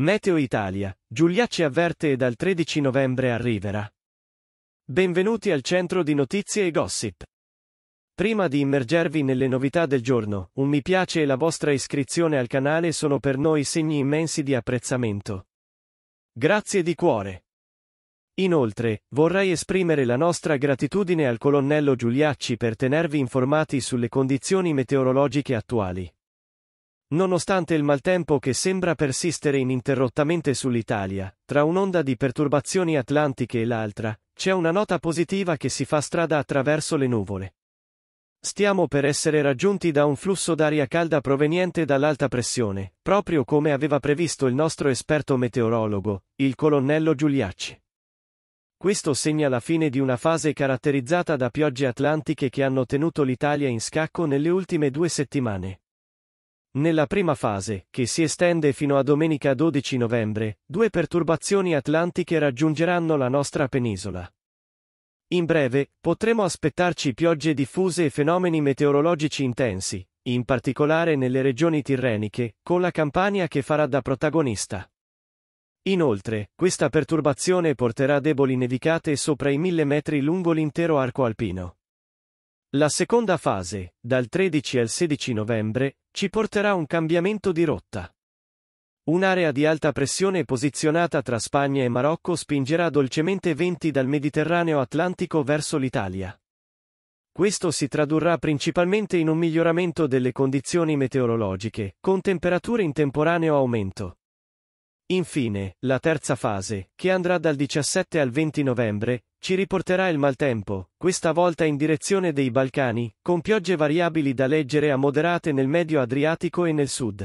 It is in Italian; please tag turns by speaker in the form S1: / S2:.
S1: Meteo Italia, Giuliacci avverte dal 13 novembre a Rivera. Benvenuti al centro di notizie e gossip. Prima di immergervi nelle novità del giorno, un mi piace e la vostra iscrizione al canale sono per noi segni immensi di apprezzamento. Grazie di cuore. Inoltre, vorrei esprimere la nostra gratitudine al colonnello Giuliacci per tenervi informati sulle condizioni meteorologiche attuali. Nonostante il maltempo che sembra persistere ininterrottamente sull'Italia, tra un'onda di perturbazioni atlantiche e l'altra, c'è una nota positiva che si fa strada attraverso le nuvole. Stiamo per essere raggiunti da un flusso d'aria calda proveniente dall'alta pressione, proprio come aveva previsto il nostro esperto meteorologo, il colonnello Giuliacci. Questo segna la fine di una fase caratterizzata da piogge atlantiche che hanno tenuto l'Italia in scacco nelle ultime due settimane. Nella prima fase, che si estende fino a domenica 12 novembre, due perturbazioni atlantiche raggiungeranno la nostra penisola. In breve, potremo aspettarci piogge diffuse e fenomeni meteorologici intensi, in particolare nelle regioni tirreniche, con la Campania che farà da protagonista. Inoltre, questa perturbazione porterà deboli nevicate sopra i mille metri lungo l'intero arco alpino. La seconda fase, dal 13 al 16 novembre, ci porterà un cambiamento di rotta. Un'area di alta pressione posizionata tra Spagna e Marocco spingerà dolcemente venti dal Mediterraneo Atlantico verso l'Italia. Questo si tradurrà principalmente in un miglioramento delle condizioni meteorologiche, con temperature in temporaneo aumento, Infine, la terza fase, che andrà dal 17 al 20 novembre, ci riporterà il maltempo, questa volta in direzione dei Balcani, con piogge variabili da leggere a moderate nel medio Adriatico e nel sud.